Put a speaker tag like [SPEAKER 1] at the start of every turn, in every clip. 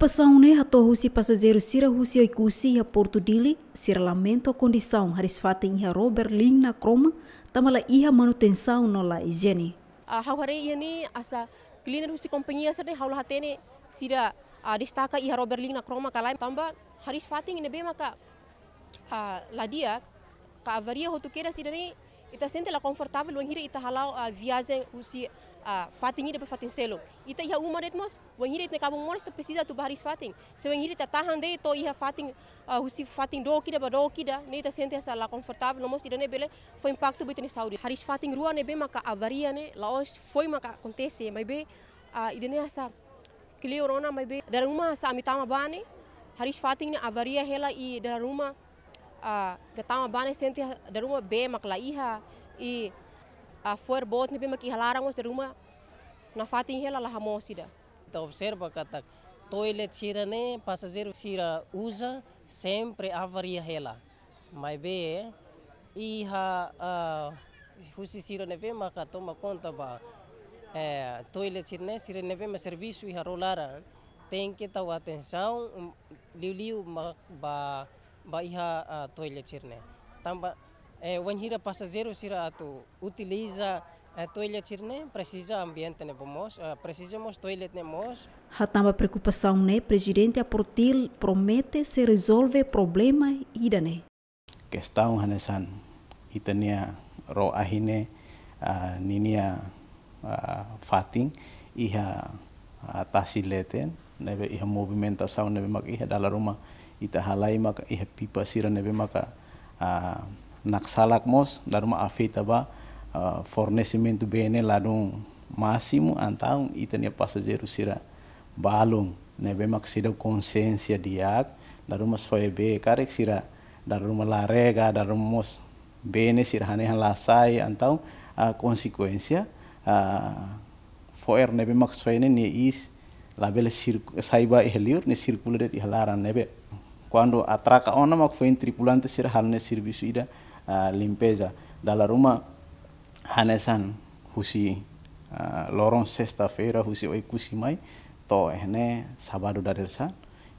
[SPEAKER 1] Kupasaune hato husi passageiro sira husi oi kusi Porto Dili, sira lamento condição haris fatin ya Robert Ling na croma, tamala iha manutenção no la higiene.
[SPEAKER 2] Uh, ah, hawari ia ni asa cleaner husi e companhia asa de haula hatene sira uh, ah, destaca iha Robert Ling na croma kalai tamba haris fatin ine be maka uh, ah, ladia ka avaria hotu kera sira ni ita sente la confortável wan hira ita halau a ah, viagem usi a fatin ida fatin selo ita ia uma ritmos wan hira ita kabu moras ta precisa tu baharis fatin se wan hira ita tahan de to ia fatin ah, usi fatin do kida ba do kida ne ita sente essa la confortável mos ida ne bele foi impacto bitin saudi haris fatin rua ne be maka avaria ne laos foi maka acontece mai be ah, ida ne essa clear ona mai be dar uma sa amitama bane haris fatin ne avaria hela i dar uma uh, gatama bana senti bem be maklaiha e a for bot nibe makihalarangos daruma na fatin hela la hamosida
[SPEAKER 3] ta observa que toilet sira ne passageiro sira usa sempre avaria hela mai be e ha husi sira ne be a conta ba é, toilet sira ne sira ne be ma serviço e rolara tem que ter atenção liu liu ba ba iha a ah, toilha tirne tamba é, eh, o anhira passageiro sira atu utiliza a eh, toilha tirne precisa ambiente ne pomos ah, precisamos toilha ne mos
[SPEAKER 1] hatamba preocupação presidente a promete se resolve problema idane
[SPEAKER 4] questão hanesan itania ro ahine uh, ninia uh, fating iha uh, tasileten nebe iha movimentação nebe mak iha rumah ita halai maka iha pipa sira nebe maka nak salak mos daruma afeta ba uh, tu bene ladung masimu antaung ita nia passageiro sira balung nebe mak sida konsensia diak daruma be karek sira daruma larega daruma mos bene sira hanehan lasai antau a konsekuensia a foer nebe mak ne nia is labele saiba iheliur ne circula det nebe quando atraka ona ma foi tripulante ser halne serviço ida uh, limpeza dala rumah hanesan husi uh, lorong sesta feira husi oi mai to ehne sabado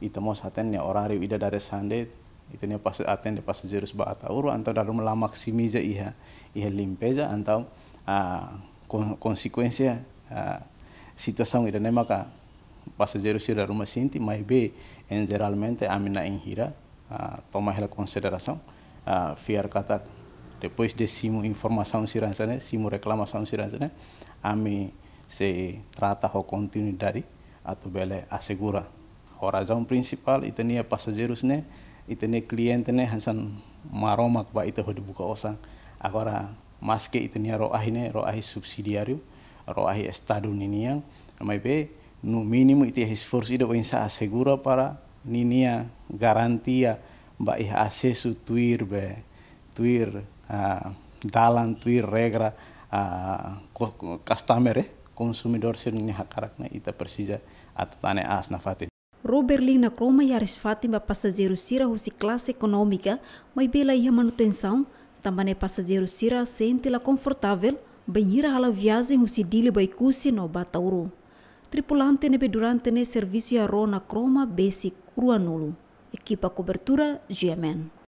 [SPEAKER 4] ita mo saten ne orari ida sande ita ne pas aten de jerus ba ata uru dalla Roma la maximiza iha iha limpeza antau a uh, con, uh, ida ne maka passageiros tirar uma sinti mas B, generalmente geralmente, amina en hira, uh, toma ela consideração, uh, fiar kata, depois de simu informação sana, simu reclamação siransane, a ami se trata com continuidade, atau bele assegura. Horizon principal, itu e nia passageiros ne, itu nia cliente ne, hansan maromak ba itu ho dibuka osang, agora maske itu e nia roahi subsidiario, roahi estadun ini yang, mai be, no mínimo e tem esforço ida bem assegura para ninia garantia ba asesu tuir be tuir uh, dalan tuir regra uh, customer eh? konsumidor ser ni hakarak na ita persija atatane as na fatin
[SPEAKER 1] Roberlina Croma e Ares Fátima passageiro Sira husi classe ekonomika, mas bela e a manutenção, também pasajero Sira sentila la confortável, banheira a husi Rusi Dili Baikusi no Batauru. tripulante nebe durante ne serviço a Rona Croma BC Cruanulu. Equipa cobertura GMN.